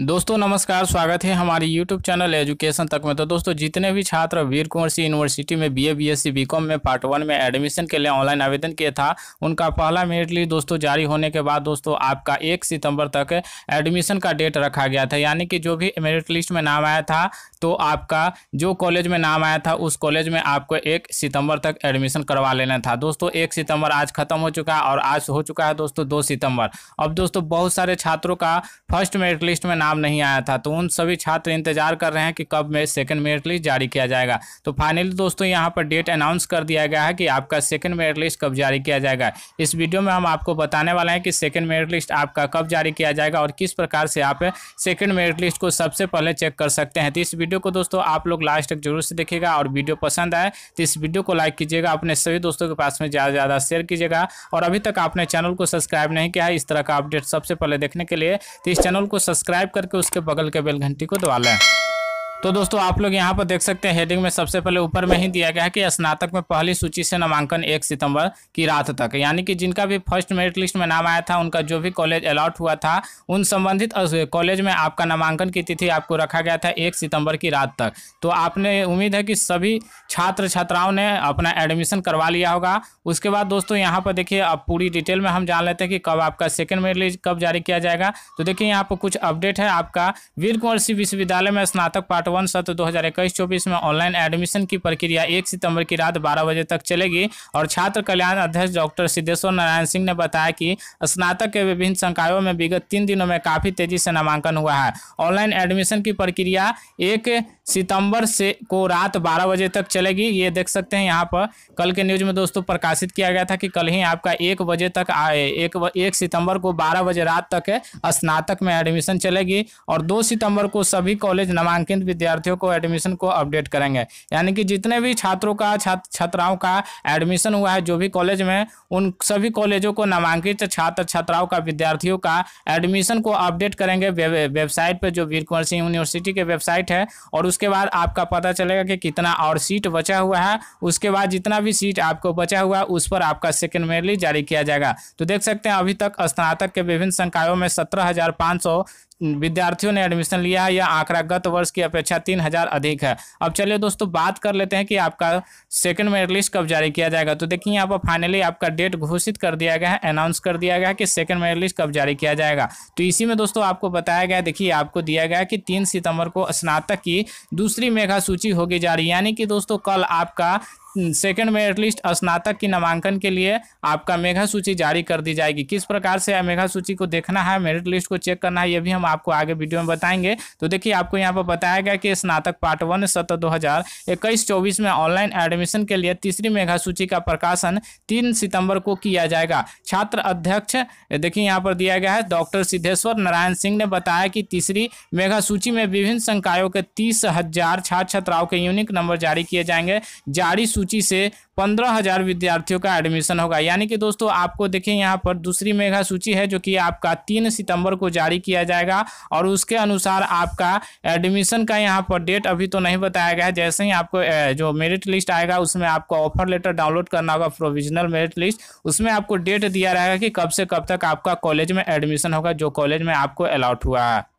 दोस्तों नमस्कार स्वागत है हमारे YouTube चैनल एजुकेशन तक में तो दोस्तों जितने भी छात्र वीर कुंवर सिंह यूनिवर्सिटी में सी बी कॉम में पार्ट वन में एडमिशन के लिए ऑनलाइन आवेदन किया था उनका पहला मेरिट लिस्ट दोस्तों जारी होने के बाद दोस्तों आपका एक सितंबर तक एडमिशन का डेट रखा गया था यानी कि जो भी मेरिट लिस्ट में नाम आया था तो आपका जो कॉलेज में नाम आया था उस कॉलेज में आपको एक सितंबर तक एडमिशन करवा लेना था दोस्तों एक सितंबर आज खत्म हो चुका है और आज हो चुका है दोस्तों दो सितंबर अब दोस्तों बहुत सारे छात्रों का फर्स्ट मेरिट लिस्ट में नाम नहीं आया था तो उन सभी छात्र इंतजार कर रहे हैं कि कब में सेकेंड मेरिट लिस्ट जारी किया जाएगा तो फाइनली दोस्तों यहाँ पर डेट अनाउंस कर दिया गया है कि आपका सेकेंड मेरिट लिस्ट कब जारी किया जाएगा इस वीडियो में हम आपको बताने वाले हैं कि सेकेंड मेरिट लिस्ट आपका कब जारी किया जाएगा और किस प्रकार से आप सेकेंड मेरिट लिस्ट को सबसे पहले चेक कर सकते हैं तो इस वीडियो को दोस्तों आप लोग लास्ट तक जरूर से देखेगा और वीडियो पसंद आए तो इस वीडियो को लाइक कीजिएगा अपने सभी दोस्तों के पास में ज़्यादा ज़्यादा शेयर कीजिएगा और अभी तक आपने चैनल को सब्सक्राइब नहीं किया है इस तरह का अपडेट सबसे पहले देखने के लिए तो इस चैनल को सब्सक्राइब करके उसके बगल के बेल घंटी को दबा लें तो दोस्तों आप लोग यहाँ पर देख सकते हैं हेडिंग में सबसे पहले ऊपर में ही दिया गया है कि स्नातक में पहली सूची से नामांकन एक सितंबर की रात तक यानी कि जिनका भी फर्स्ट मेरिट लिस्ट में नाम आया था उनका जो भी कॉलेज अलॉट हुआ था उन संबंधित कॉलेज में आपका नामांकन की तिथि आपको रखा गया था एक सितंबर की रात तक तो आपने उम्मीद है कि सभी छात्र छात्राओं ने अपना एडमिशन करवा लिया होगा उसके बाद दोस्तों यहाँ पर देखिए अब पूरी डिटेल में हम जान लेते हैं कि कब आपका सेकेंड मेरिट लिस्ट कब जारी किया जाएगा तो देखिए यहाँ पर कुछ अपडेट है आपका वीर कुंवर विश्वविद्यालय में स्नातक पार्ट वन सत्र दो हज़ार इक्कीस चौबीस में ऑनलाइन एडमिशन की प्रक्रिया एक सितंबर की रात बारह बजे तक चलेगी और छात्र कल्याण अध्यक्ष डॉक्टर सिद्धेश्वर नारायण सिंह ने बताया कि स्नातक के विभिन्न संकायों में विगत तीन दिनों में काफ़ी तेजी से नामांकन हुआ है ऑनलाइन एडमिशन की प्रक्रिया एक सितंबर से को रात 12 बजे तक चलेगी ये देख सकते हैं यहाँ पर कल के न्यूज में दोस्तों प्रकाशित किया गया था कि कल ही आपका एक बजे तक आए एक एक सितंबर को 12 बजे रात तक स्नातक में एडमिशन चलेगी और दो सितंबर को सभी कॉलेज नामांकित विद्यार्थियों को एडमिशन को अपडेट करेंगे यानी कि जितने भी छात्रों का छात्र छात्राओं का एडमिशन हुआ है जो भी कॉलेज में उन सभी कॉलेजों को नामांकित छात्र छात्राओं का विद्यार्थियों का एडमिशन को अपडेट करेंगे वेबसाइट पर जो वीर कुंवर सिंह यूनिवर्सिटी के वेबसाइट है और उसके बाद आपका पता चलेगा कि कितना और सीट बचा हुआ है उसके बाद जितना भी सीट आपको बचा हुआ है उस पर आपका सेकेंड मेरली जारी किया जाएगा तो देख सकते हैं अभी तक स्नातक के विभिन्न संकायों में सत्रह विद्यार्थियों ने एडमिशन लिया है यह आंकड़ा गत वर्ष की अपेक्षा तीन हजार अधिक है अब चलिए दोस्तों बात कर लेते हैं कि आपका सेकंड मेरिट लिस्ट कब जारी किया जाएगा तो देखिए यहाँ पर फाइनली आपका डेट घोषित कर दिया गया है अनाउंस कर दिया गया है कि सेकंड मेरिट लिस्ट कब जारी किया जाएगा तो इसी में दोस्तों आपको बताया गया देखिए आपको दिया गया कि तीन सितंबर को स्नातक की दूसरी मेघा सूची होगी जारी यानी कि दोस्तों कल आपका सेकंड में एटलीस्ट स्नातक की नामांकन के लिए आपका मेघा सूची जारी कर दी जाएगी किस प्रकार से मेघा सूची को देखना है मेरिट लिस्ट को चेक करना है ये भी हम आपको आगे वीडियो में बताएंगे तो देखिए आपको यहाँ पर बताया गया कि स्नातक पार्ट वन सत्र दो हजार इक्कीस चौबीस में ऑनलाइन एडमिशन के लिए तीसरी मेघा सूची का प्रकाशन तीन सितम्बर को किया जाएगा छात्र अध्यक्ष देखिए यहाँ पर दिया गया है डॉक्टर सिद्धेश्वर नारायण सिंह ने बताया कि तीसरी मेघा सूची में विभिन्न संकायों के तीस हजार छात्र छात्राओं के यूनिक नंबर जारी किए जाएंगे जारी सूची से पंद्रह हज़ार विद्यार्थियों का एडमिशन होगा यानी कि दोस्तों आपको देखें यहाँ पर दूसरी मेघा सूची है जो कि आपका तीन सितंबर को जारी किया जाएगा और उसके अनुसार आपका एडमिशन का यहाँ पर डेट अभी तो नहीं बताया गया है जैसे ही आपको जो मेरिट लिस्ट आएगा उसमें आपको ऑफर लेटर डाउनलोड करना होगा प्रोविजनल मेरिट लिस्ट उसमें आपको डेट दिया रहेगा कि कब से कब तक आपका कॉलेज में एडमिशन होगा जो कॉलेज में आपको अलाउट हुआ है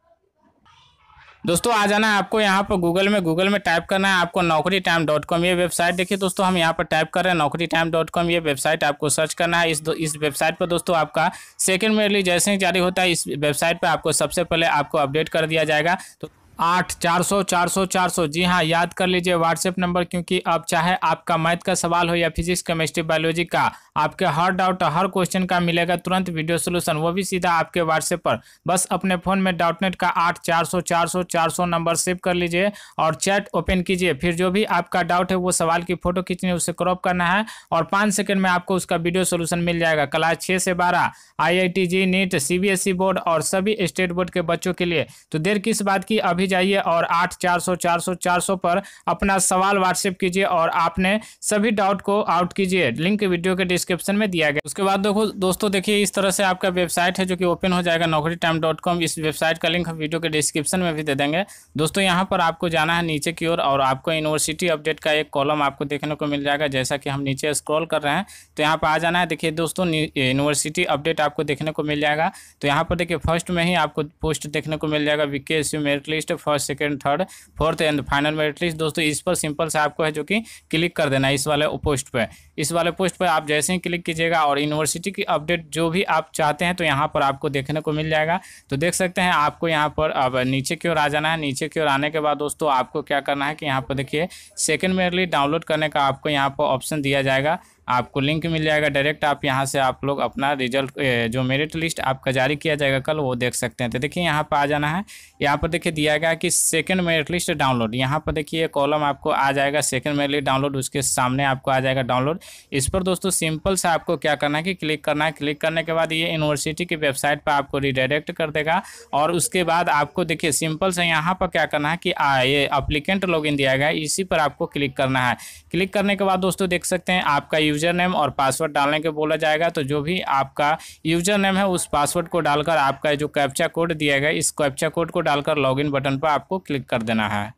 दोस्तों आ जाना है आपको यहाँ पर गूगल में गूगल में टाइप करना है आपको नौकरी टाइम डॉट कॉम ये वेबसाइट देखिए दोस्तों हम यहाँ पर टाइप कर रहे हैं नौकरी टाइम डॉट कॉम ये वेबसाइट आपको सर्च करना है इस दो, इस वेबसाइट पर दोस्तों आपका सेकंड मेडली जैसे ही जारी होता है इस वेबसाइट पर आपको सबसे पहले आपको अपडेट कर दिया जाएगा तो आठ चार सौ चार सौ चार सौ जी हाँ याद कर लीजिए व्हाट्सएप नंबर क्योंकि अब चाहे आपका मैथ का सवाल हो या फिजिक्स केमिस्ट्री बायोलॉजी का आपके हर डाउट हर क्वेश्चन का मिलेगा तुरंत वीडियो सोल्यूशन वो भी सीधा आपके व्हाट्सएप पर बस अपने फ़ोन में डाउटनेट का आठ चार सौ चार सौ चार सौ नंबर सेव कर लीजिए और चैट ओपन कीजिए फिर जो भी आपका डाउट है वो सवाल की फोटो खींचनी उसे क्रॉप करना है और पाँच सेकेंड में आपको उसका वीडियो सोल्यूशन मिल जाएगा क्लास छः से बारह I I T JEE NEET C B S E board और सभी स्टेट बोर्ड के बच्चों के लिए तो देर किस बात की अभी जाइए और आठ चार सौ चार सौ चार सौ पर अपना सवाल व्हाट्सएप कीजिए और आपने सभी डाउट को आउट कीजिए लिंक वीडियो के डिस्क्रिप्शन में दिया गया उसके बाद देखो दोस्तों देखिए इस तरह से आपका वेबसाइट है जो कि ओपन हो जाएगा नौकरी टाइम डॉट कॉम इस वेबसाइट का लिंक हम वीडियो के डिस्क्रिप्शन में भी दे देंगे दोस्तों यहाँ पर आपको जाना है नीचे की ओर और आपको यूनिवर्सिटी अपडेट का एक कॉलम आपको देखने को मिल जाएगा जैसा कि हम नीचे स्क्रॉल कर रहे हैं तो यहाँ पर आ जाना है देखिए दोस्तों यूनिवर्सिटी अपडेट आपको देखने को मिल जाएगा तो यहाँ पर देखिए फर्स्ट में ही आपको पोस्ट देखने को मिल जाएगा VK S merit list first second third fourth and final merit list दोस्तों इस पर सिंपल से आपको है जो कि क्लिक कर देना है इस वाले पोस्ट पर इस वाले पोस्ट पर आप जैसे ही क्लिक कीजिएगा और यूनिवर्सिटी की अपडेट जो भी आप चाहते हैं तो यहाँ पर आपको देखने को मिल जाएगा तो देख सकते हैं आपको यहाँ पर अब नीचे की ओर आ जाना है नीचे की ओर आने के बाद दोस्तों आपको क्या करना है कि यहाँ पर देखिए सेकेंड मेयरली डाउनलोड करने का आपको यहाँ पर ऑप्शन दिया जाएगा आपको लिंक मिल जाएगा डायरेक्ट आप यहाँ से आप लोग अपना रिजल्ट जो मेरिट लिस्ट आपका जारी किया जाएगा कल वो देख सकते हैं तो देखिए यहाँ पर आ जाना है यहाँ पर देखिए दिया गया कि सेकंड मेरिट लिस्ट डाउनलोड यहाँ पर देखिए कॉलम आपको आ जाएगा सेकंड मेरिट लिस्ट डाउनलोड उसके सामने आपको आ जाएगा डाउनलोड इस पर दोस्तों सिंपल से आपको क्या करना है कि क्लिक करना है क्लिक करने के बाद ये यूनिवर्सिटी की वेबसाइट पर आपको रिडायरेक्ट कर देगा और उसके बाद आपको देखिए सिंपल से यहाँ पर क्या करना है कि आ, ये अप्लीकेंट लॉग दिया गया है इसी पर आपको क्लिक करना है क्लिक करने के बाद दोस्तों देख सकते हैं आपका यूजर नेम और पासवर्ड डालने के बोला जाएगा तो जो भी आपका यूजर नेम है उस पासवर्ड को डालकर आपका जो कैप्चा कोड दिया गया इस कैप्चा कोड को डालकर लॉगिन बटन पर आपको क्लिक कर देना है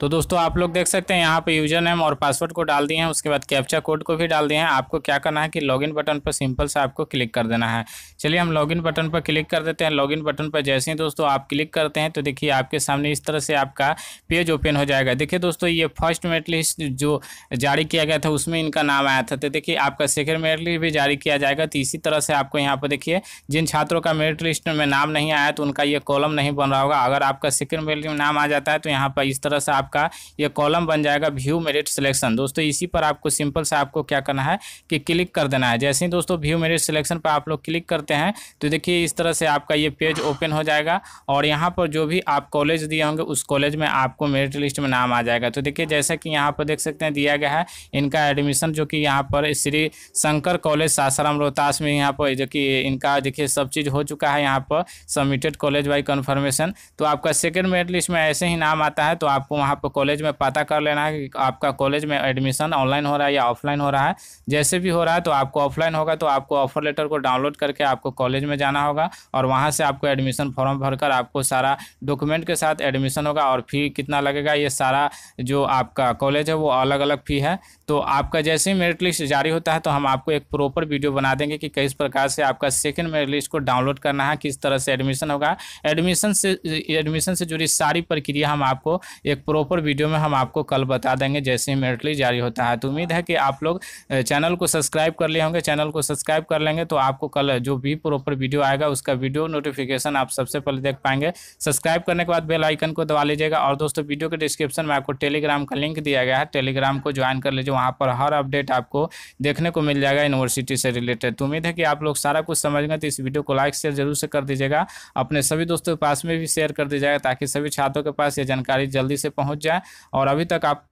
तो दोस्तों आप लोग देख सकते हैं यहाँ पे यूजर नेम और पासवर्ड को डाल दिए हैं उसके बाद कैप्चा कोड को भी डाल दिए हैं आपको क्या करना है कि लॉगिन बटन पर सिंपल से आपको क्लिक कर देना है चलिए हम लॉगिन बटन पर क्लिक कर देते हैं लॉगिन बटन पर जैसे ही दोस्तों आप क्लिक करते हैं तो देखिए आपके सामने इस तरह से आपका पेज ओपन हो जाएगा देखिए दोस्तों ये फर्स्ट मेरिट लिस्ट जो जारी किया गया था उसमें इनका नाम आया था तो देखिए आपका सेकेंड मेरिट लिस्ट भी जारी किया जाएगा तो इसी तरह से आपको यहाँ पर देखिए जिन छात्रों का मेरिट लिस्ट में नाम नहीं आया तो उनका ये कॉलम नहीं बन रहा होगा अगर आपका सेकेंड मेरिट में नाम आ जाता है तो यहाँ पर इस तरह से आप आपका ये कॉलम बन जाएगा व्यू मेरिट सिलेक्शन दोस्तों इसी पर आपको सिंपल से आपको क्या करना है कि क्लिक कर देना है जैसे ही दोस्तों व्यू मेरिट सिलेक्शन पर आप लोग क्लिक करते हैं तो देखिए इस तरह से आपका ये पेज ओपन हो जाएगा और यहाँ पर जो भी आप कॉलेज दिए होंगे उस कॉलेज में आपको मेरिट लिस्ट में नाम आ जाएगा तो देखिए जैसा कि यहाँ पर देख सकते हैं दिया गया है इनका एडमिशन जो कि यहाँ पर श्री शंकर कॉलेज सासाराम रोहतास में यहाँ पर जो कि इनका देखिए सब चीज़ हो चुका है यहाँ पर सबमिटेड कॉलेज वाई कन्फर्मेशन तो आपका सेकेंड मेरिट लिस्ट में ऐसे ही नाम आता है तो आपको वहाँ आप कॉलेज में पता कर लेना है कि आपका कॉलेज में एडमिशन ऑनलाइन हो रहा है या ऑफलाइन हो रहा है जैसे भी हो रहा है तो आपको ऑफलाइन होगा तो आपको ऑफर लेटर को डाउनलोड करके आपको कॉलेज में जाना होगा और वहाँ से आपको एडमिशन फॉर्म भरकर आपको सारा डॉक्यूमेंट के साथ एडमिशन होगा और फी कितना लगेगा ये सारा जो आपका कॉलेज है वो अलग अलग फ़ी है तो आपका जैसे ही मेरिट लिस्ट जारी होता है तो हम आपको एक प्रॉपर वीडियो बना देंगे कि किस प्रकार से आपका सेकेंड मेरिट लिस्ट को डाउनलोड करना है किस तरह से एडमिशन होगा एडमिशन से एडमिशन से जुड़ी सारी प्रक्रिया हम आपको एक प्रो प्रॉपर वीडियो में हम आपको कल बता देंगे जैसे ही मेरिटली जारी होता है तो उम्मीद है कि आप लोग चैनल को सब्सक्राइब कर लिए होंगे चैनल को सब्सक्राइब कर लेंगे तो आपको कल जो भी प्रॉपर वीडियो आएगा उसका वीडियो नोटिफिकेशन आप सबसे पहले देख पाएंगे सब्सक्राइब करने के बाद बेल आइकन को दबा लीजिएगा और दोस्तों वीडियो के डिस्क्रिप्शन में आपको टेलीग्राम का लिंक दिया गया है टेलीग्राम को ज्वाइन कर लीजिए वहाँ पर हर अपडेट आपको देखने को मिल जाएगा यूनिवर्सिटी से रिलेटेड तो उम्मीद है कि आप लोग सारा कुछ समझ गए तो इस वीडियो को लाइक शेयर जरूर से कर दीजिएगा अपने सभी दोस्तों के पास में भी शेयर कर दीजिएगा ताकि सभी छात्रों के पास ये जानकारी जल्दी से पहुँच पहुंच जाए और अभी तक आप